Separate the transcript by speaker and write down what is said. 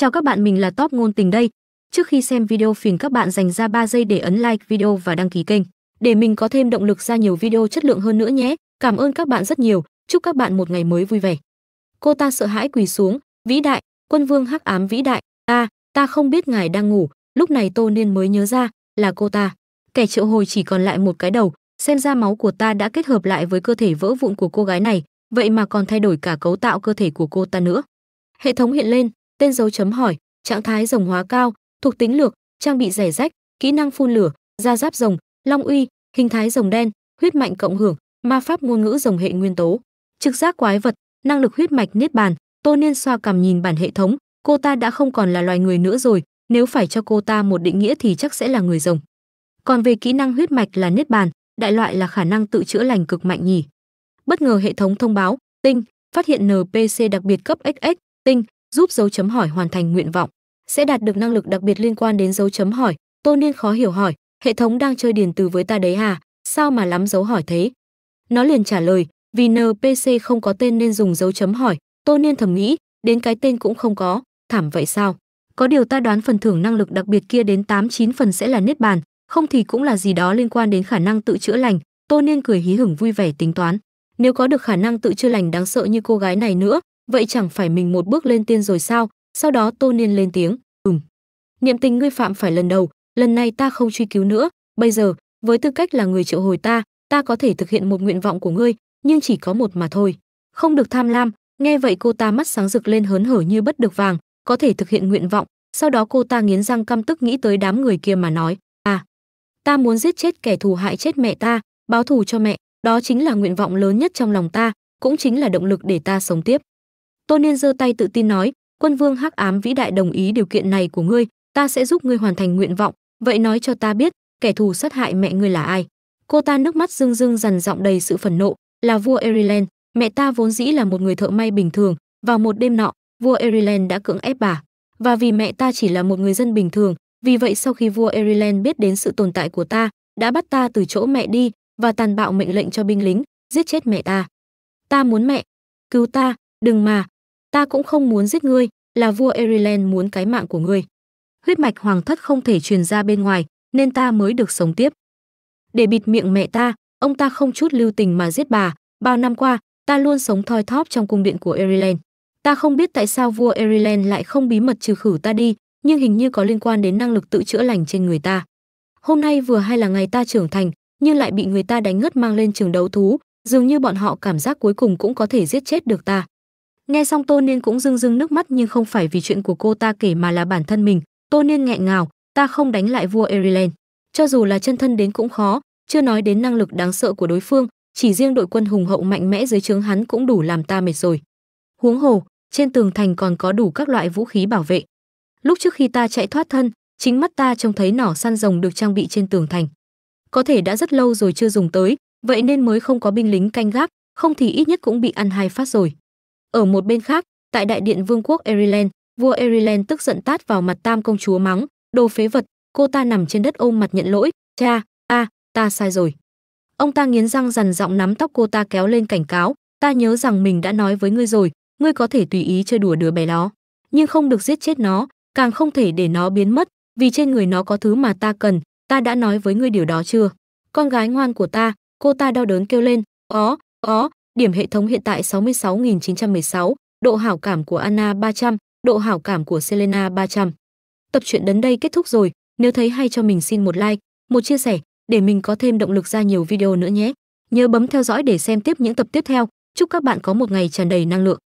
Speaker 1: Chào các bạn, mình là Top ngôn tình đây. Trước khi xem video phiền các bạn dành ra 3 giây để ấn like video và đăng ký kênh để mình có thêm động lực ra nhiều video chất lượng hơn nữa nhé. Cảm ơn các bạn rất nhiều. Chúc các bạn một ngày mới vui vẻ. Cô ta sợ hãi quỳ xuống, "Vĩ đại, quân vương hắc ám vĩ đại, ta, ta không biết ngài đang ngủ." Lúc này Tô Niên mới nhớ ra, là cô ta. Kẻ triệu hồi chỉ còn lại một cái đầu, xem ra máu của ta đã kết hợp lại với cơ thể vỡ vụn của cô gái này, vậy mà còn thay đổi cả cấu tạo cơ thể của cô ta nữa. Hệ thống hiện lên, tên dấu chấm hỏi trạng thái rồng hóa cao thuộc tính lược trang bị rẻ rách kỹ năng phun lửa da giáp rồng long uy hình thái rồng đen huyết mạnh cộng hưởng ma pháp ngôn ngữ rồng hệ nguyên tố trực giác quái vật năng lực huyết mạch niết bàn tô niên xoa cằm nhìn bản hệ thống cô ta đã không còn là loài người nữa rồi nếu phải cho cô ta một định nghĩa thì chắc sẽ là người rồng còn về kỹ năng huyết mạch là niết bàn đại loại là khả năng tự chữa lành cực mạnh nhỉ bất ngờ hệ thống thông báo tinh phát hiện npc đặc biệt cấp xx tinh giúp dấu chấm hỏi hoàn thành nguyện vọng sẽ đạt được năng lực đặc biệt liên quan đến dấu chấm hỏi tô niên khó hiểu hỏi hệ thống đang chơi điền từ với ta đấy à sao mà lắm dấu hỏi thế nó liền trả lời vì npc không có tên nên dùng dấu chấm hỏi tô niên thầm nghĩ đến cái tên cũng không có thảm vậy sao có điều ta đoán phần thưởng năng lực đặc biệt kia đến tám chín phần sẽ là niết bàn không thì cũng là gì đó liên quan đến khả năng tự chữa lành tô niên cười hí hửng vui vẻ tính toán nếu có được khả năng tự chữa lành đáng sợ như cô gái này nữa vậy chẳng phải mình một bước lên tiên rồi sao sau đó tô niên lên tiếng ừm niệm tình ngươi phạm phải lần đầu lần này ta không truy cứu nữa bây giờ với tư cách là người triệu hồi ta ta có thể thực hiện một nguyện vọng của ngươi nhưng chỉ có một mà thôi không được tham lam nghe vậy cô ta mắt sáng rực lên hớn hở như bất được vàng có thể thực hiện nguyện vọng sau đó cô ta nghiến răng căm tức nghĩ tới đám người kia mà nói à ta muốn giết chết kẻ thù hại chết mẹ ta báo thù cho mẹ đó chính là nguyện vọng lớn nhất trong lòng ta cũng chính là động lực để ta sống tiếp Tô Niên giơ tay tự tin nói, "Quân Vương Hắc Ám vĩ đại đồng ý điều kiện này của ngươi, ta sẽ giúp ngươi hoàn thành nguyện vọng, vậy nói cho ta biết, kẻ thù sát hại mẹ ngươi là ai?" Cô ta nước mắt rưng rưng dằn giọng đầy sự phẫn nộ, "Là vua Eriland, mẹ ta vốn dĩ là một người thợ may bình thường, vào một đêm nọ, vua Eriland đã cưỡng ép bà, và vì mẹ ta chỉ là một người dân bình thường, vì vậy sau khi vua Eriland biết đến sự tồn tại của ta, đã bắt ta từ chỗ mẹ đi và tàn bạo mệnh lệnh cho binh lính giết chết mẹ ta. Ta muốn mẹ, cứu ta, đừng mà, ta cũng không muốn giết ngươi, là vua Eriland muốn cái mạng của ngươi. Huyết mạch hoàng thất không thể truyền ra bên ngoài, nên ta mới được sống tiếp. Để bịt miệng mẹ ta, ông ta không chút lưu tình mà giết bà, bao năm qua, ta luôn sống thoi thóp trong cung điện của Eriland. Ta không biết tại sao vua Eriland lại không bí mật trừ khử ta đi, nhưng hình như có liên quan đến năng lực tự chữa lành trên người ta. Hôm nay vừa hay là ngày ta trưởng thành, nhưng lại bị người ta đánh ngất mang lên trường đấu thú, dường như bọn họ cảm giác cuối cùng cũng có thể giết chết được ta. Nghe xong Tô Niên cũng rưng rưng nước mắt nhưng không phải vì chuyện của cô ta kể mà là bản thân mình. Tô Niên nghẹn ngào, ta không đánh lại vua Eriland. Cho dù là chân thân đến cũng khó, chưa nói đến năng lực đáng sợ của đối phương, chỉ riêng đội quân hùng hậu mạnh mẽ dưới trướng hắn cũng đủ làm ta mệt rồi. Huống hồ, trên tường thành còn có đủ các loại vũ khí bảo vệ. Lúc trước khi ta chạy thoát thân, chính mắt ta trông thấy nỏ săn rồng được trang bị trên tường thành. Có thể đã rất lâu rồi chưa dùng tới, vậy nên mới không có binh lính canh gác, không thì ít nhất cũng bị ăn hai phát rồi. Ở một bên khác, tại đại điện vương quốc Eriland, vua Eriland tức giận tát vào mặt tam công chúa mắng, đồ phế vật, cô ta nằm trên đất ôm mặt nhận lỗi, cha, a, ta sai rồi. Ông ta nghiến răng rằn giọng nắm tóc cô ta kéo lên cảnh cáo, ta nhớ rằng mình đã nói với ngươi rồi, ngươi có thể tùy ý chơi đùa đứa bé đó, nhưng không được giết chết nó, càng không thể để nó biến mất, vì trên người nó có thứ mà ta cần, ta đã nói với ngươi điều đó chưa? Con gái ngoan của ta, cô ta đau đớn kêu lên, ó, ó, Điểm hệ thống hiện tại 66.916, độ hảo cảm của Anna 300, độ hảo cảm của Selena 300. Tập truyện đến đây kết thúc rồi, nếu thấy hay cho mình xin một like, một chia sẻ để mình có thêm động lực ra nhiều video nữa nhé. Nhớ bấm theo dõi để xem tiếp những tập tiếp theo. Chúc các bạn có một ngày tràn đầy năng lượng.